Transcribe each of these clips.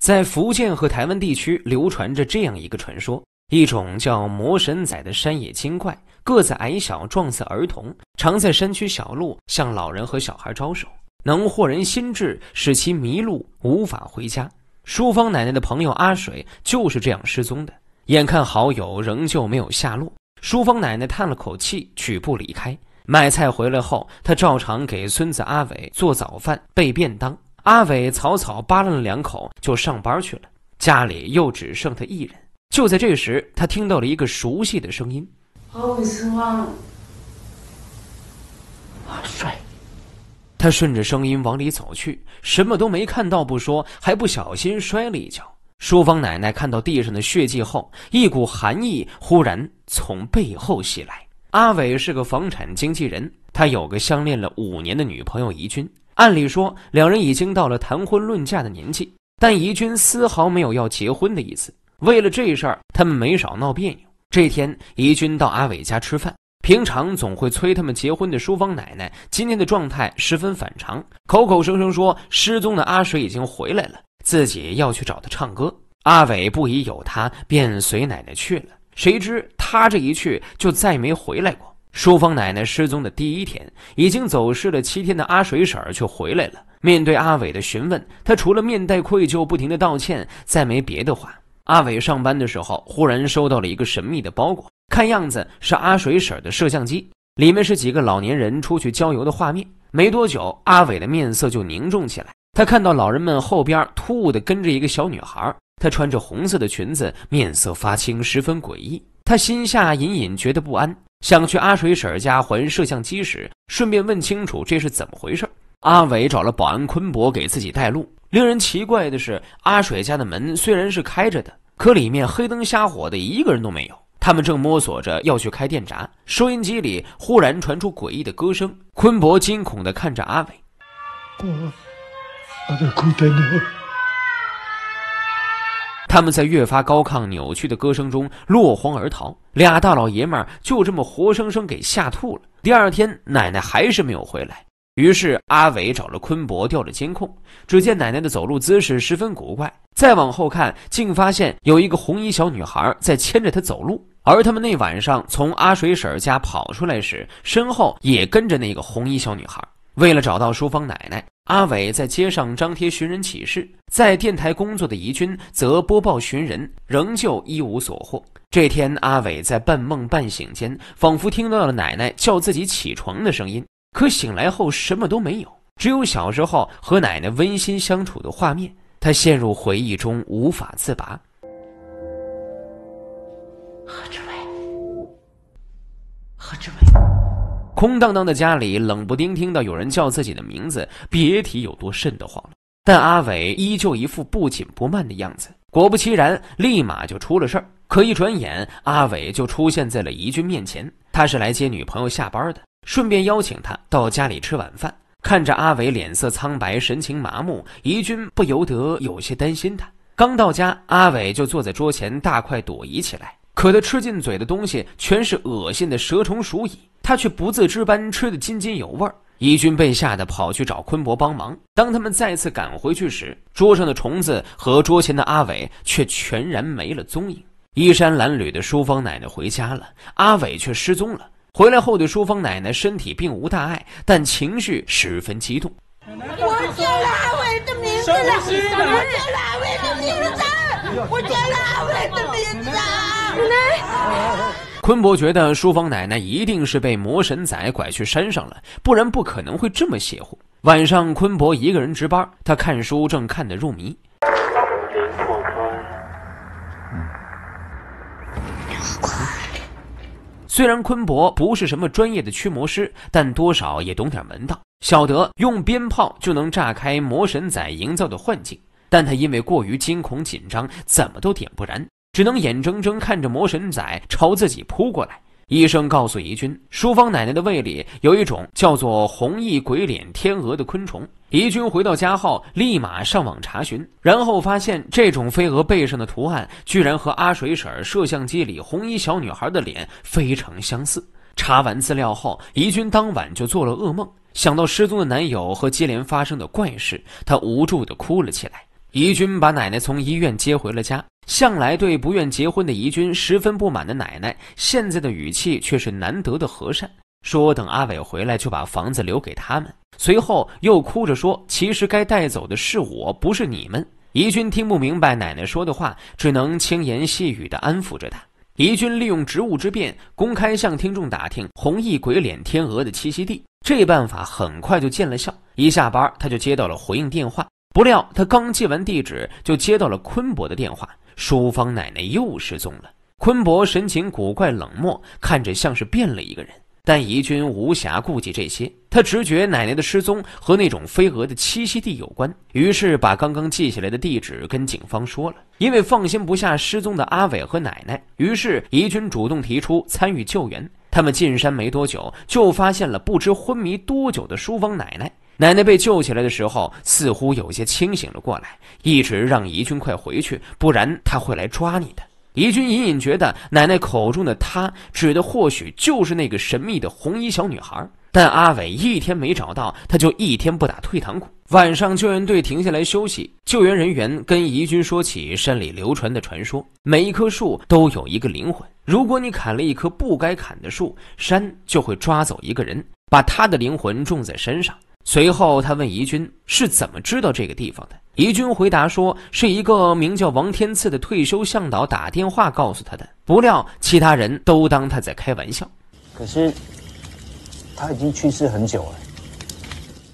在福建和台湾地区流传着这样一个传说：一种叫魔神仔的山野精怪，个子矮小，状似儿童，常在山区小路向老人和小孩招手，能惑人心智，使其迷路无法回家。淑芳奶奶的朋友阿水就是这样失踪的。眼看好友仍旧没有下落，淑芳奶奶叹了口气，举步离开。买菜回来后，她照常给孙子阿伟做早饭，备便当。阿伟草草扒拉了两口，就上班去了。家里又只剩他一人。就在这时，他听到了一个熟悉的声音：“阿伟叔，阿帅。”他顺着声音往里走去，什么都没看到不说，还不小心摔了一跤。淑芳奶奶看到地上的血迹后，一股寒意忽然从背后袭来。阿伟是个房产经纪人，他有个相恋了五年的女朋友怡君。按理说，两人已经到了谈婚论嫁的年纪，但怡君丝毫没有要结婚的意思。为了这事儿，他们没少闹别扭。这天，怡君到阿伟家吃饭，平常总会催他们结婚的淑芳奶奶，今天的状态十分反常，口口声声说失踪的阿水已经回来了，自己要去找他唱歌。阿伟不疑有他，便随奶奶去了。谁知他这一去，就再没回来过。淑芳奶奶失踪的第一天，已经走失了七天的阿水婶儿却回来了。面对阿伟的询问，她除了面带愧疚，不停的道歉，再没别的话。阿伟上班的时候，忽然收到了一个神秘的包裹，看样子是阿水婶儿的摄像机，里面是几个老年人出去郊游的画面。没多久，阿伟的面色就凝重起来。他看到老人们后边突兀的跟着一个小女孩，她穿着红色的裙子，面色发青，十分诡异。他心下隐隐觉得不安。想去阿水婶儿家还摄像机时，顺便问清楚这是怎么回事阿伟找了保安坤博给自己带路。令人奇怪的是，阿水家的门虽然是开着的，可里面黑灯瞎火的，一个人都没有。他们正摸索着要去开电闸，收音机里忽然传出诡异的歌声。坤博惊恐地看着阿伟。他们在越发高亢、扭曲的歌声中落荒而逃，俩大老爷们儿就这么活生生给吓吐了。第二天，奶奶还是没有回来，于是阿伟找了坤博调了监控，只见奶奶的走路姿势十分古怪，再往后看，竟发现有一个红衣小女孩在牵着她走路，而他们那晚上从阿水婶家跑出来时，身后也跟着那个红衣小女孩。为了找到淑芳奶奶。阿伟在街上张贴寻人启事，在电台工作的宜君则播报寻人，仍旧一无所获。这天，阿伟在半梦半醒间，仿佛听到了奶奶叫自己起床的声音，可醒来后什么都没有，只有小时候和奶奶温馨相处的画面。他陷入回忆中无法自拔。何志伟，何志伟。空荡荡的家里，冷不丁听到有人叫自己的名字，别提有多瘆得慌了。但阿伟依旧一副不紧不慢的样子，果不其然，立马就出了事儿。可一转眼，阿伟就出现在了怡君面前，他是来接女朋友下班的，顺便邀请她到家里吃晚饭。看着阿伟脸色苍白，神情麻木，怡君不由得有些担心他。刚到家，阿伟就坐在桌前大快朵颐起来。可他吃进嘴的东西全是恶心的蛇虫鼠蚁，他却不自知般吃得津津有味。伊军被吓得跑去找坤博帮忙。当他们再次赶回去时，桌上的虫子和桌前的阿伟却全然没了踪影。衣衫褴褛的淑芳奶奶回家了，阿伟却失踪了。回来后的淑芳奶奶身体并无大碍，但情绪十分激动。我叫阿伟的名字了，我叫阿伟的名字。我叫阿伟的名字啊！奶奶。坤伯觉得淑芳奶奶一定是被魔神仔拐去山上了，不然不可能会这么邪乎。晚上，坤伯一个人值班，他看书正看得入迷。虽然坤伯不是什么专业的驱魔师，但多少也懂点门道，晓得用鞭炮就能炸开魔神仔营造的幻境。但他因为过于惊恐紧张，怎么都点不燃，只能眼睁睁看着魔神仔朝自己扑过来。医生告诉怡君，淑芳奶奶的胃里有一种叫做红衣鬼脸天鹅的昆虫。怡君回到家后，立马上网查询，然后发现这种飞蛾背上的图案居然和阿水婶摄像机里红衣小女孩的脸非常相似。查完资料后，怡君当晚就做了噩梦，想到失踪的男友和接连发生的怪事，她无助地哭了起来。宜君把奶奶从医院接回了家。向来对不愿结婚的宜君十分不满的奶奶，现在的语气却是难得的和善，说：“等阿伟回来，就把房子留给他们。”随后又哭着说：“其实该带走的是我，不是你们。”宜君听不明白奶奶说的话，只能轻言细语地安抚着她。宜君利用职务之便，公开向听众打听红衣鬼脸天鹅的栖息地。这办法很快就见了效，一下班他就接到了回应电话。不料，他刚记完地址，就接到了坤伯的电话。淑芳奶奶又失踪了。坤伯神情古怪冷漠，看着像是变了一个人。但宜君无暇顾及这些，他直觉奶奶的失踪和那种飞蛾的栖息地有关，于是把刚刚记下来的地址跟警方说了。因为放心不下失踪的阿伟和奶奶，于是宜君主动提出参与救援。他们进山没多久，就发现了不知昏迷多久的淑芳奶奶。奶奶被救起来的时候，似乎有些清醒了过来，一直让宜君快回去，不然他会来抓你的。宜君隐隐觉得，奶奶口中的他，指的或许就是那个神秘的红衣小女孩。但阿伟一天没找到，他就一天不打退堂鼓。晚上，救援队停下来休息，救援人员跟宜君说起山里流传的传说：每一棵树都有一个灵魂，如果你砍了一棵不该砍的树，山就会抓走一个人，把他的灵魂种在山上。随后，他问宜君是怎么知道这个地方的。宜君回答说：“是一个名叫王天赐的退休向导打电话告诉他的。”不料，其他人都当他在开玩笑。可是，他已经去世很久了。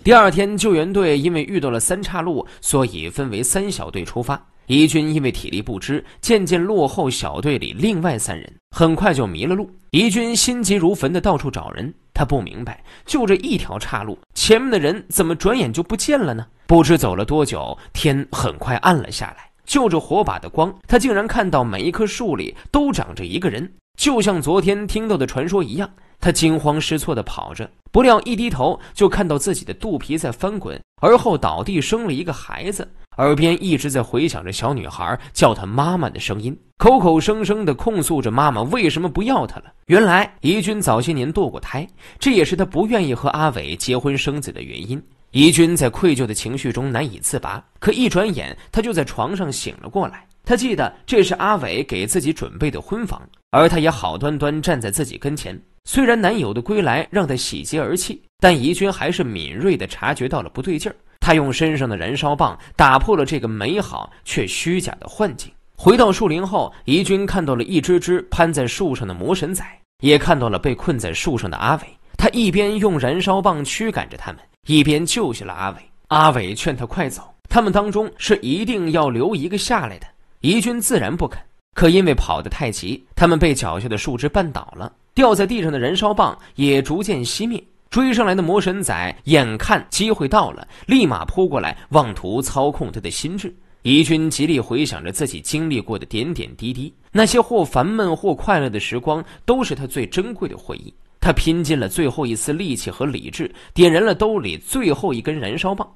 第二天，救援队因为遇到了三岔路，所以分为三小队出发。宜君因为体力不支，渐渐落后，小队里另外三人很快就迷了路。宜君心急如焚地到处找人。他不明白，就这一条岔路，前面的人怎么转眼就不见了呢？不知走了多久，天很快暗了下来。就着火把的光，他竟然看到每一棵树里都长着一个人，就像昨天听到的传说一样。他惊慌失措的跑着，不料一低头就看到自己的肚皮在翻滚，而后倒地生了一个孩子。耳边一直在回响着小女孩叫她妈妈的声音，口口声声的控诉着妈妈为什么不要她了。原来，怡君早些年堕过胎，这也是她不愿意和阿伟结婚生子的原因。怡君在愧疚的情绪中难以自拔，可一转眼，她就在床上醒了过来。她记得这是阿伟给自己准备的婚房，而他也好端端站在自己跟前。虽然男友的归来让她喜极而泣，但怡君还是敏锐的察觉到了不对劲儿。他用身上的燃烧棒打破了这个美好却虚假的幻境。回到树林后，宜君看到了一只只攀在树上的魔神仔，也看到了被困在树上的阿伟。他一边用燃烧棒驱赶着他们，一边救下了阿伟。阿伟劝他快走，他们当中是一定要留一个下来的。宜君自然不肯，可因为跑得太急，他们被脚下的树枝绊倒了，掉在地上的燃烧棒也逐渐熄灭。追上来的魔神仔眼看机会到了，立马扑过来，妄图操控他的心智。宜君极力回想着自己经历过的点点滴滴，那些或烦闷或快乐的时光，都是他最珍贵的回忆。他拼尽了最后一丝力气和理智，点燃了兜里最后一根燃烧棒。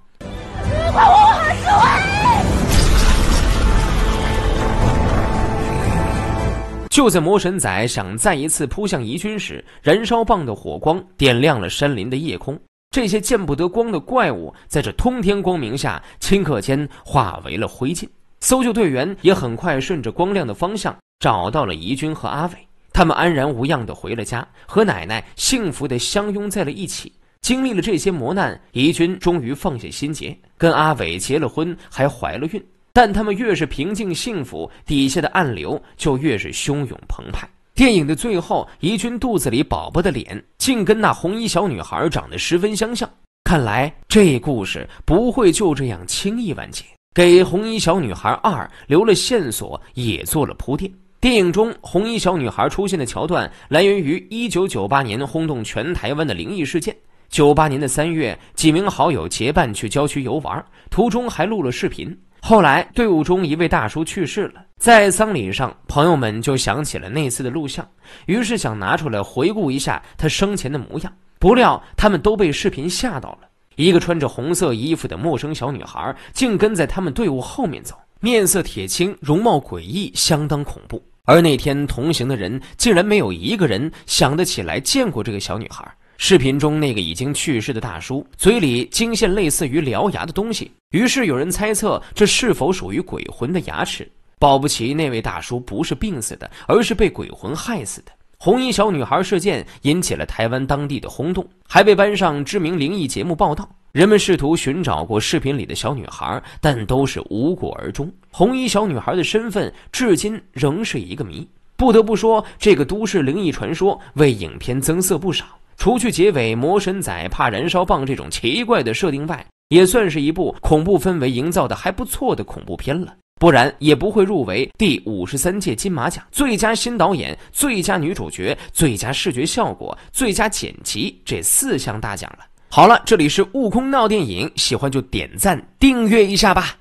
就在魔神仔想再一次扑向宜君时，燃烧棒的火光点亮了山林的夜空。这些见不得光的怪物，在这通天光明下，顷刻间化为了灰烬。搜救队员也很快顺着光亮的方向找到了宜君和阿伟，他们安然无恙地回了家，和奶奶幸福地相拥在了一起。经历了这些磨难，宜君终于放下心结，跟阿伟结了婚，还怀了孕。但他们越是平静幸福，底下的暗流就越是汹涌澎湃。电影的最后，怡君肚子里宝宝的脸竟跟那红衣小女孩长得十分相像，看来这故事不会就这样轻易完结，给红衣小女孩二留了线索，也做了铺垫。电影中红衣小女孩出现的桥段来源于一九九八年轰动全台湾的灵异事件。九八年的三月，几名好友结伴去郊区游玩，途中还录了视频。后来，队伍中一位大叔去世了，在丧礼上，朋友们就想起了那次的录像，于是想拿出来回顾一下他生前的模样。不料，他们都被视频吓到了。一个穿着红色衣服的陌生小女孩，竟跟在他们队伍后面走，面色铁青，容貌诡异，相当恐怖。而那天同行的人，竟然没有一个人想得起来见过这个小女孩。视频中那个已经去世的大叔嘴里惊现类似于獠牙的东西，于是有人猜测这是否属于鬼魂的牙齿？保不齐那位大叔不是病死的，而是被鬼魂害死的。红衣小女孩事件引起了台湾当地的轰动，还被搬上知名灵异节目报道。人们试图寻找过视频里的小女孩，但都是无果而终。红衣小女孩的身份至今仍是一个谜。不得不说，这个都市灵异传说为影片增色不少。除去结尾魔神仔怕燃烧棒这种奇怪的设定外，也算是一部恐怖氛围营造的还不错的恐怖片了，不然也不会入围第五十三届金马奖最佳新导演、最佳女主角、最佳视觉效果、最佳剪辑这四项大奖了。好了，这里是悟空闹电影，喜欢就点赞订阅一下吧。